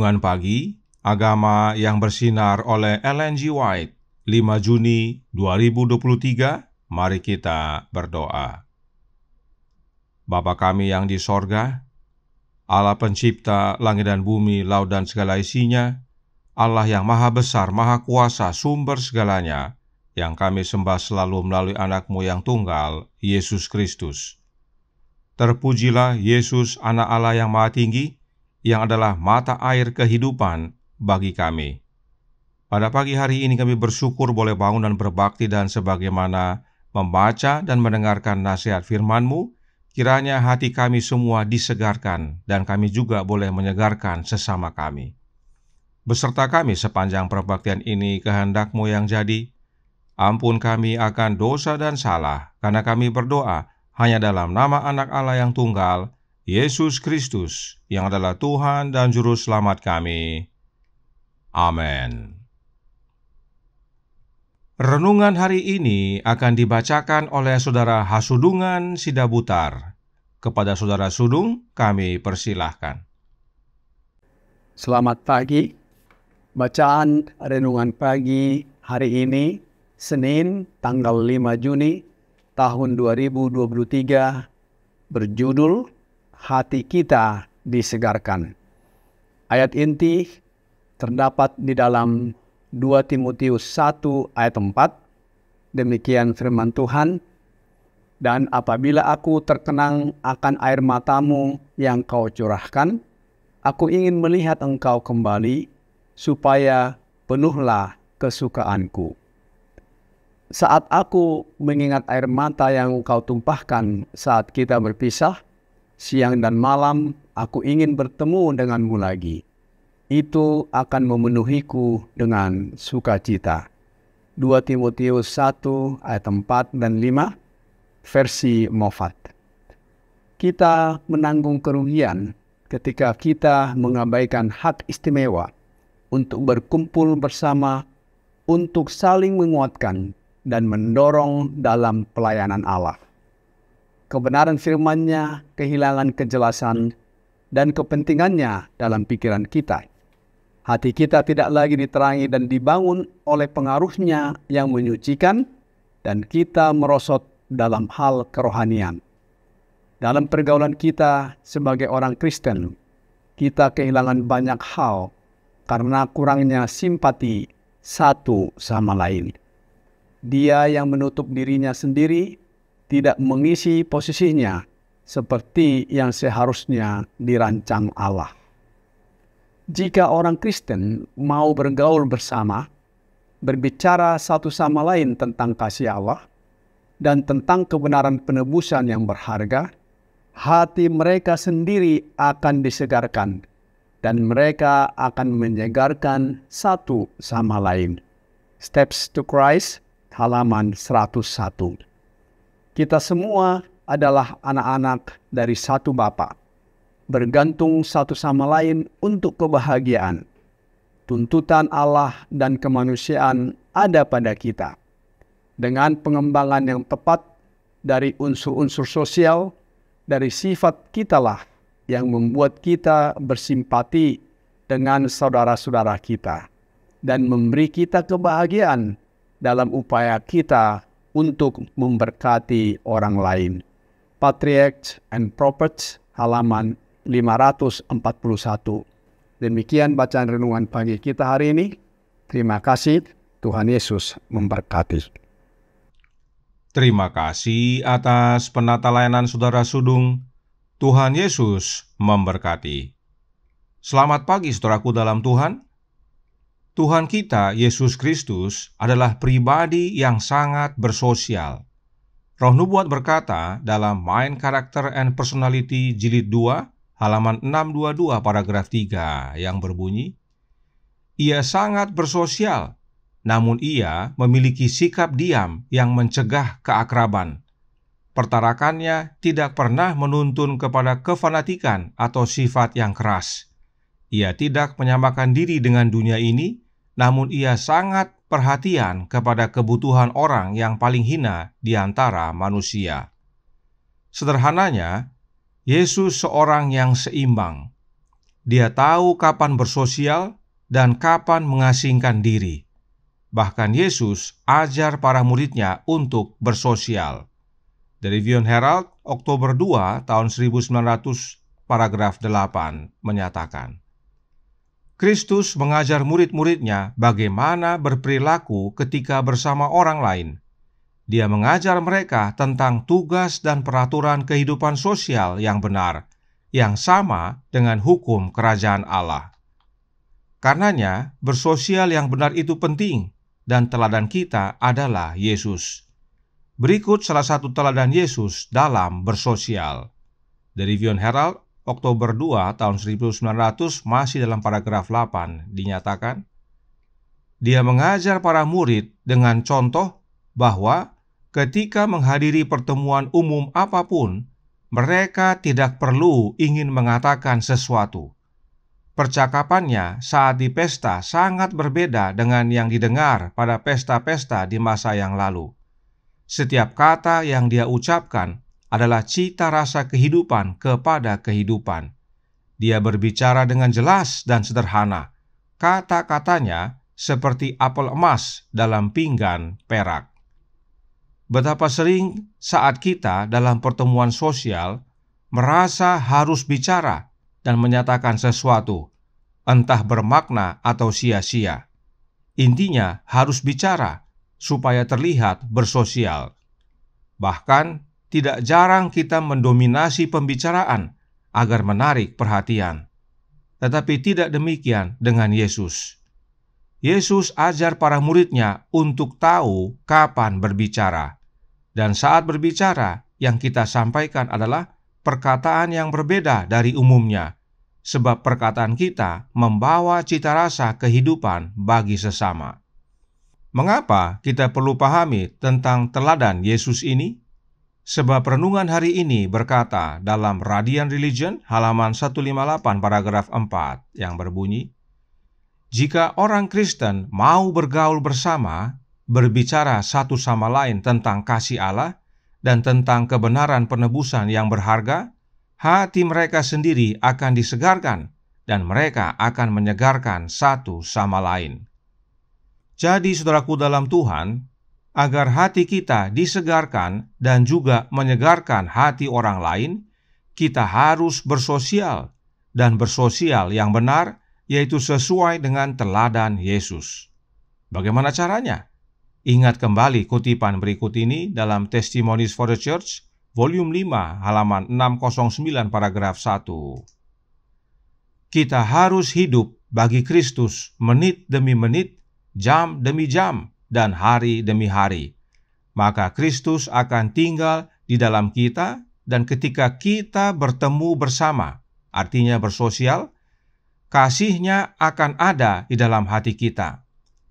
Renungan Pagi Agama yang bersinar oleh Ellen G. White 5 Juni 2023 Mari kita berdoa Bapa kami yang di sorga Allah pencipta langit dan bumi, laut dan segala isinya Allah yang maha besar, maha kuasa, sumber segalanya yang kami sembah selalu melalui anakmu yang tunggal, Yesus Kristus. Terpujilah Yesus, anak Allah yang maha tinggi, yang adalah mata air kehidupan bagi kami. Pada pagi hari ini kami bersyukur boleh bangun dan berbakti dan sebagaimana membaca dan mendengarkan nasihat firman-Mu, kiranya hati kami semua disegarkan dan kami juga boleh menyegarkan sesama kami. Beserta kami sepanjang perbaktian ini kehendak-Mu yang jadi, ampun kami akan dosa dan salah, karena kami berdoa hanya dalam nama anak Allah yang tunggal, Yesus Kristus, yang adalah Tuhan dan Juru Selamat kami. Amin. Renungan hari ini akan dibacakan oleh Saudara Hasudungan Sidabutar. Kepada Saudara Sudung, kami persilahkan. Selamat pagi. Bacaan renungan pagi hari ini, Senin tanggal 5 Juni tahun 2023 berjudul hati kita disegarkan. Ayat inti terdapat di dalam 2 Timotius 1 ayat 4. Demikian firman Tuhan. Dan apabila aku terkenang akan air matamu yang kau curahkan, aku ingin melihat engkau kembali, supaya penuhlah kesukaanku. Saat aku mengingat air mata yang kau tumpahkan saat kita berpisah, siang dan malam aku ingin bertemu denganmu lagi. Itu akan memenuhiku dengan sukacita. 2 Timotius 1 ayat 4 dan 5 versi Mofat. Kita menanggung kerugian ketika kita mengabaikan hak istimewa untuk berkumpul bersama untuk saling menguatkan dan mendorong dalam pelayanan Allah kebenaran firman-Nya kehilangan kejelasan dan kepentingannya dalam pikiran kita. Hati kita tidak lagi diterangi dan dibangun oleh pengaruhnya yang menyucikan dan kita merosot dalam hal kerohanian. Dalam pergaulan kita sebagai orang Kristen, kita kehilangan banyak hal karena kurangnya simpati satu sama lain. Dia yang menutup dirinya sendiri tidak mengisi posisinya seperti yang seharusnya dirancang Allah. Jika orang Kristen mau bergaul bersama, berbicara satu sama lain tentang kasih Allah dan tentang kebenaran penebusan yang berharga, hati mereka sendiri akan disegarkan dan mereka akan menyegarkan satu sama lain. Steps to Christ, halaman 101. Kita semua adalah anak-anak dari satu Bapa, bergantung satu sama lain untuk kebahagiaan. Tuntutan Allah dan kemanusiaan ada pada kita. Dengan pengembangan yang tepat dari unsur-unsur sosial, dari sifat kitalah yang membuat kita bersimpati dengan saudara-saudara kita dan memberi kita kebahagiaan dalam upaya kita untuk memberkati orang lain. Patriarchs and Prophets halaman 541. Demikian bacaan renungan pagi kita hari ini. Terima kasih. Tuhan Yesus memberkati. Terima kasih atas penata layanan Saudara Sudung. Tuhan Yesus memberkati. Selamat pagi saudaraku dalam Tuhan. Tuhan kita Yesus Kristus adalah pribadi yang sangat bersosial. Roh Nubuat berkata dalam Mind Character and Personality Jilid 2 halaman 622 paragraf 3 yang berbunyi Ia sangat bersosial, namun ia memiliki sikap diam yang mencegah keakraban. Pertarakannya tidak pernah menuntun kepada kefanatikan atau sifat yang keras. Ia tidak menyamakan diri dengan dunia ini, namun ia sangat perhatian kepada kebutuhan orang yang paling hina di antara manusia. Sederhananya, Yesus seorang yang seimbang. Dia tahu kapan bersosial dan kapan mengasingkan diri. Bahkan Yesus ajar para muridnya untuk bersosial. Dari Vion Herald, Oktober 2 tahun 1900, paragraf 8 menyatakan. Kristus mengajar murid-muridnya bagaimana berperilaku ketika bersama orang lain. Dia mengajar mereka tentang tugas dan peraturan kehidupan sosial yang benar, yang sama dengan hukum kerajaan Allah. Karenanya, bersosial yang benar itu penting, dan teladan kita adalah Yesus. Berikut salah satu teladan Yesus dalam bersosial. Dari Vion Herald, Oktober 2 tahun 1900 masih dalam paragraf 8 dinyatakan dia mengajar para murid dengan contoh bahwa ketika menghadiri pertemuan umum apapun mereka tidak perlu ingin mengatakan sesuatu. Percakapannya saat di pesta sangat berbeda dengan yang didengar pada pesta-pesta di masa yang lalu. Setiap kata yang dia ucapkan adalah cita rasa kehidupan kepada kehidupan. Dia berbicara dengan jelas dan sederhana. Kata-katanya seperti apel emas dalam pinggan perak. Betapa sering saat kita dalam pertemuan sosial merasa harus bicara dan menyatakan sesuatu, entah bermakna atau sia-sia. Intinya, harus bicara supaya terlihat bersosial. Bahkan, tidak jarang kita mendominasi pembicaraan agar menarik perhatian. Tetapi tidak demikian dengan Yesus. Yesus ajar para muridnya untuk tahu kapan berbicara, dan saat berbicara yang kita sampaikan adalah perkataan yang berbeda dari umumnya, sebab perkataan kita membawa cita rasa kehidupan bagi sesama. Mengapa kita perlu pahami tentang teladan Yesus ini? Sebab renungan hari ini berkata dalam Radian Religion halaman 158 paragraf 4 yang berbunyi, Jika orang Kristen mau bergaul bersama, berbicara satu sama lain tentang kasih Allah dan tentang kebenaran penebusan yang berharga, hati mereka sendiri akan disegarkan dan mereka akan menyegarkan satu sama lain. Jadi saudaraku dalam Tuhan, agar hati kita disegarkan dan juga menyegarkan hati orang lain, kita harus bersosial dan bersosial yang benar, yaitu sesuai dengan teladan Yesus. Bagaimana caranya? Ingat kembali kutipan berikut ini dalam Testimonies for the Church, volume 5, halaman 609, paragraf 1. Kita harus hidup bagi Kristus menit demi menit, jam demi jam, dan hari demi hari. Maka Kristus akan tinggal di dalam kita dan ketika kita bertemu bersama, artinya bersosial, kasihnya akan ada di dalam hati kita.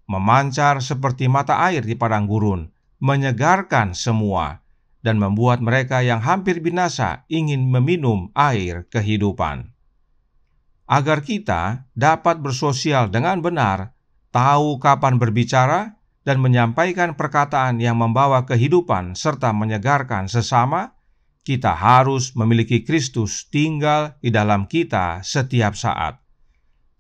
Memancar seperti mata air di padang gurun, menyegarkan semua, dan membuat mereka yang hampir binasa ingin meminum air kehidupan. Agar kita dapat bersosial dengan benar, tahu kapan berbicara, dan menyampaikan perkataan yang membawa kehidupan serta menyegarkan sesama, kita harus memiliki Kristus tinggal di dalam kita setiap saat.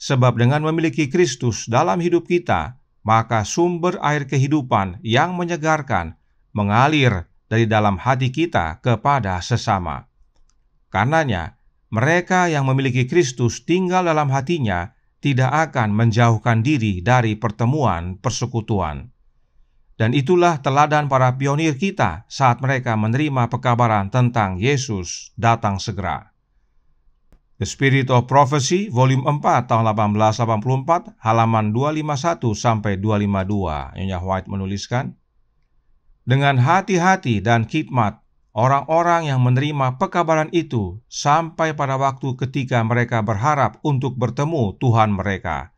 Sebab dengan memiliki Kristus dalam hidup kita, maka sumber air kehidupan yang menyegarkan mengalir dari dalam hati kita kepada sesama. Karenanya, mereka yang memiliki Kristus tinggal dalam hatinya tidak akan menjauhkan diri dari pertemuan persekutuan. Dan itulah teladan para pionir kita saat mereka menerima pekabaran tentang Yesus datang segera. The Spirit of Prophecy, volume 4 tahun 1884, halaman 251 sampai 252. Nyonya White menuliskan, dengan hati-hati dan khidmat, orang-orang yang menerima pekabaran itu sampai pada waktu ketika mereka berharap untuk bertemu Tuhan mereka.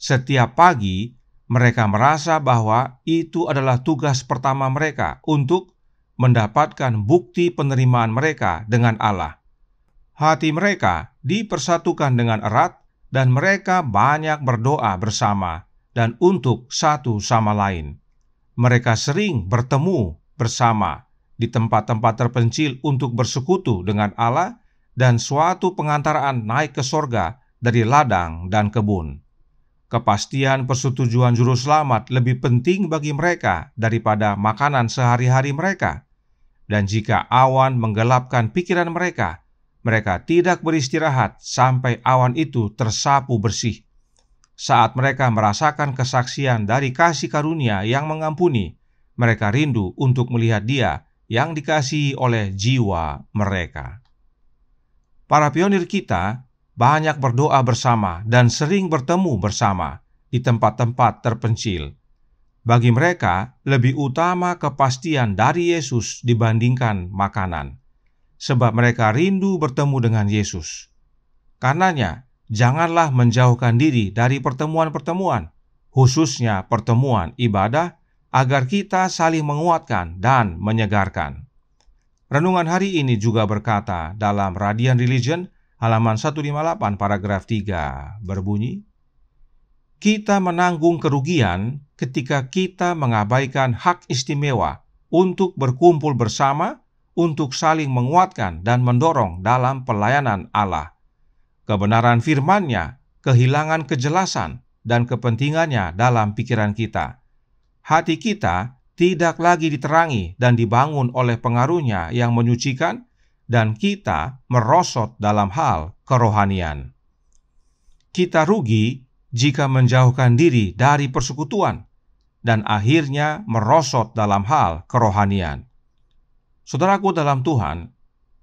Setiap pagi, mereka merasa bahwa itu adalah tugas pertama mereka untuk mendapatkan bukti penerimaan mereka dengan Allah. Hati mereka dipersatukan dengan erat, dan mereka banyak berdoa bersama dan untuk satu sama lain. Mereka sering bertemu bersama di tempat-tempat terpencil untuk bersekutu dengan Allah, dan suatu pengantaraan naik ke sorga dari ladang dan kebun. Kepastian persetujuan juru selamat lebih penting bagi mereka daripada makanan sehari-hari mereka. Dan jika awan menggelapkan pikiran mereka, mereka tidak beristirahat sampai awan itu tersapu bersih. Saat mereka merasakan kesaksian dari kasih karunia yang mengampuni, mereka rindu untuk melihat Dia yang dikasihi oleh jiwa mereka. Para pionir kita banyak berdoa bersama, dan sering bertemu bersama di tempat-tempat terpencil. Bagi mereka, lebih utama kepastian dari Yesus dibandingkan makanan, sebab mereka rindu bertemu dengan Yesus. Karenanya, janganlah menjauhkan diri dari pertemuan-pertemuan, khususnya pertemuan ibadah, agar kita saling menguatkan dan menyegarkan. Renungan hari ini juga berkata dalam Radian Religion halaman 158 paragraf 3 berbunyi Kita menanggung kerugian ketika kita mengabaikan hak istimewa untuk berkumpul bersama untuk saling menguatkan dan mendorong dalam pelayanan Allah. Kebenaran firman-Nya kehilangan kejelasan dan kepentingannya dalam pikiran kita. Hati kita tidak lagi diterangi dan dibangun oleh pengaruhnya yang menyucikan dan kita merosot dalam hal kerohanian. Kita rugi jika menjauhkan diri dari persekutuan dan akhirnya merosot dalam hal kerohanian. Saudaraku dalam Tuhan,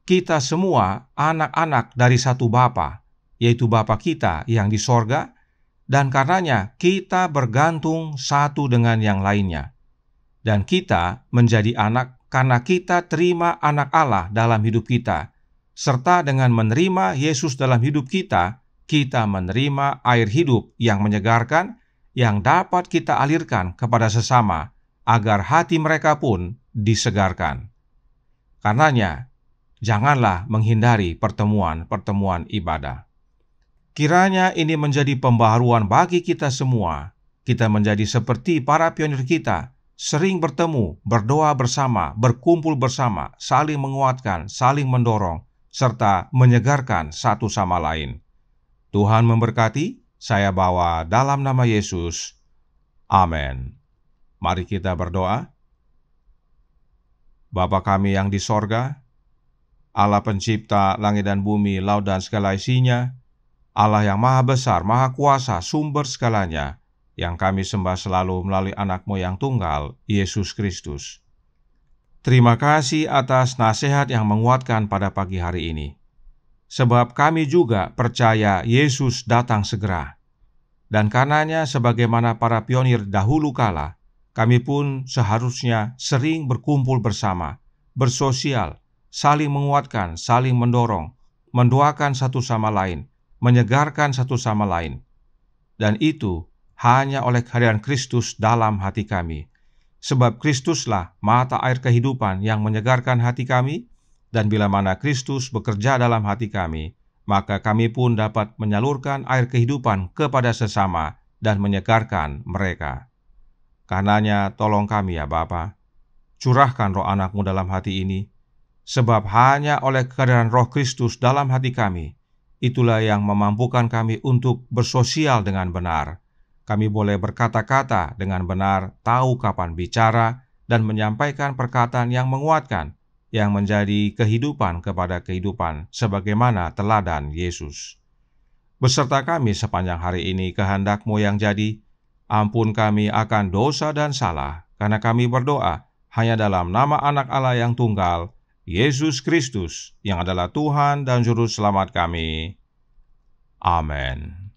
kita semua anak-anak dari satu Bapa, yaitu Bapa kita yang di sorga, dan karenanya kita bergantung satu dengan yang lainnya. Dan kita menjadi anak karena kita terima anak Allah dalam hidup kita, serta dengan menerima Yesus dalam hidup kita, kita menerima air hidup yang menyegarkan, yang dapat kita alirkan kepada sesama, agar hati mereka pun disegarkan. Karenanya, janganlah menghindari pertemuan-pertemuan ibadah. Kiranya ini menjadi pembaharuan bagi kita semua. Kita menjadi seperti para pionir kita sering bertemu, berdoa bersama, berkumpul bersama, saling menguatkan, saling mendorong, serta menyegarkan satu sama lain. Tuhan memberkati, saya bawa dalam nama Yesus. Amin. Mari kita berdoa. Bapa kami yang di sorga, Allah pencipta langit dan bumi, laut dan segala isinya, Allah yang maha besar, maha kuasa, sumber segalanya, yang kami sembah selalu melalui anakmu yang tunggal, Yesus Kristus. Terima kasih atas nasihat yang menguatkan pada pagi hari ini. Sebab kami juga percaya Yesus datang segera. Dan karenanya sebagaimana para pionir dahulu kala, kami pun seharusnya sering berkumpul bersama, bersosial, saling menguatkan, saling mendorong, mendoakan satu sama lain, menyegarkan satu sama lain. Dan itu hanya oleh kehadiran Kristus dalam hati kami. Sebab Kristuslah mata air kehidupan yang menyegarkan hati kami, dan bila mana Kristus bekerja dalam hati kami, maka kami pun dapat menyalurkan air kehidupan kepada sesama dan menyegarkan mereka. Karenanya tolong kami ya Bapa, curahkan roh anakmu dalam hati ini, sebab hanya oleh kehadiran roh Kristus dalam hati kami, itulah yang memampukan kami untuk bersosial dengan benar, kami boleh berkata-kata dengan benar, tahu kapan bicara, dan menyampaikan perkataan yang menguatkan, yang menjadi kehidupan kepada kehidupan, sebagaimana teladan Yesus. Beserta kami sepanjang hari ini kehendakmu yang jadi, ampun kami akan dosa dan salah, karena kami berdoa hanya dalam nama anak Allah yang tunggal, Yesus Kristus, yang adalah Tuhan dan Juru Selamat kami. Amin.